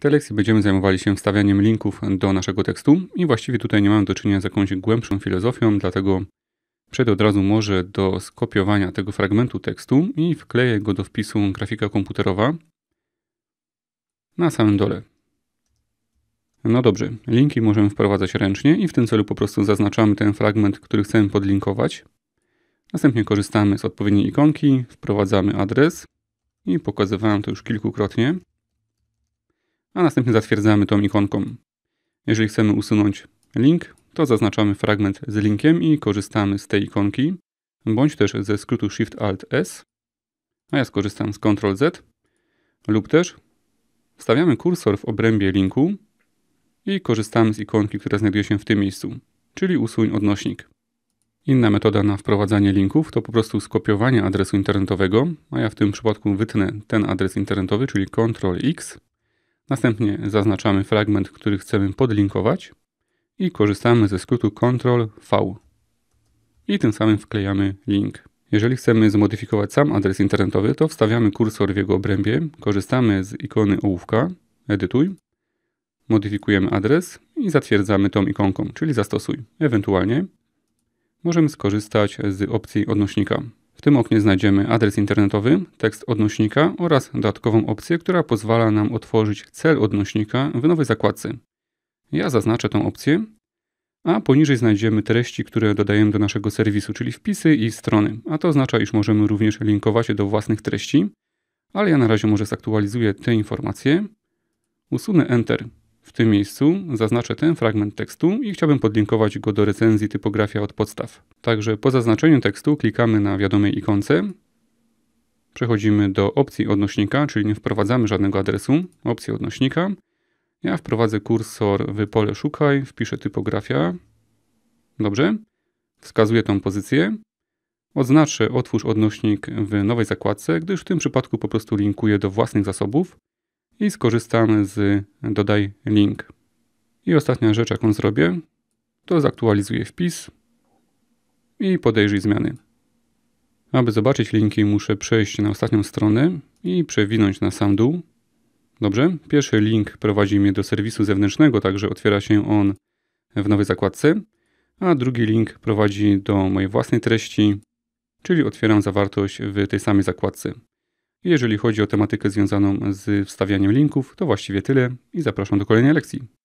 W tej lekcji będziemy zajmowali się wstawianiem linków do naszego tekstu i właściwie tutaj nie mamy do czynienia z jakąś głębszą filozofią, dlatego przejdę od razu może do skopiowania tego fragmentu tekstu i wkleję go do wpisu grafika komputerowa na samym dole. No dobrze, linki możemy wprowadzać ręcznie i w tym celu po prostu zaznaczamy ten fragment, który chcemy podlinkować. Następnie korzystamy z odpowiedniej ikonki, wprowadzamy adres i pokazywałem to już kilkukrotnie a następnie zatwierdzamy tą ikonką. Jeżeli chcemy usunąć link, to zaznaczamy fragment z linkiem i korzystamy z tej ikonki, bądź też ze skrótu Shift Alt S, a ja skorzystam z Ctrl Z, lub też wstawiamy kursor w obrębie linku i korzystamy z ikonki, która znajduje się w tym miejscu, czyli usuń odnośnik. Inna metoda na wprowadzanie linków to po prostu skopiowanie adresu internetowego, a ja w tym przypadku wytnę ten adres internetowy, czyli Ctrl X Następnie zaznaczamy fragment, który chcemy podlinkować i korzystamy ze skrótu Ctrl V. I tym samym wklejamy link. Jeżeli chcemy zmodyfikować sam adres internetowy, to wstawiamy kursor w jego obrębie, korzystamy z ikony ołówka, edytuj, modyfikujemy adres i zatwierdzamy tą ikonką, czyli zastosuj. Ewentualnie możemy skorzystać z opcji odnośnika. W tym oknie znajdziemy adres internetowy, tekst odnośnika oraz dodatkową opcję, która pozwala nam otworzyć cel odnośnika w nowej zakładce. Ja zaznaczę tę opcję, a poniżej znajdziemy treści, które dodajemy do naszego serwisu, czyli wpisy i strony, a to oznacza, iż możemy również linkować je do własnych treści, ale ja na razie może zaktualizuję te informacje. Usunę Enter w tym miejscu zaznaczę ten fragment tekstu i chciałbym podlinkować go do recenzji Typografia od podstaw. Także po zaznaczeniu tekstu klikamy na wiadomej ikonce, przechodzimy do opcji odnośnika, czyli nie wprowadzamy żadnego adresu, opcji odnośnika. Ja wprowadzę kursor w pole szukaj, wpiszę typografia. Dobrze. Wskazuję tą pozycję. Odznaczę otwórz odnośnik w nowej zakładce, gdyż w tym przypadku po prostu linkuję do własnych zasobów i skorzystamy z dodaj link. I ostatnia rzecz, jaką zrobię, to zaktualizuję wpis i podejrzyj zmiany. Aby zobaczyć linki, muszę przejść na ostatnią stronę i przewinąć na sam dół. Dobrze, pierwszy link prowadzi mnie do serwisu zewnętrznego, także otwiera się on w nowej zakładce, a drugi link prowadzi do mojej własnej treści, czyli otwieram zawartość w tej samej zakładce. Jeżeli chodzi o tematykę związaną z wstawianiem linków, to właściwie tyle i zapraszam do kolejnej lekcji.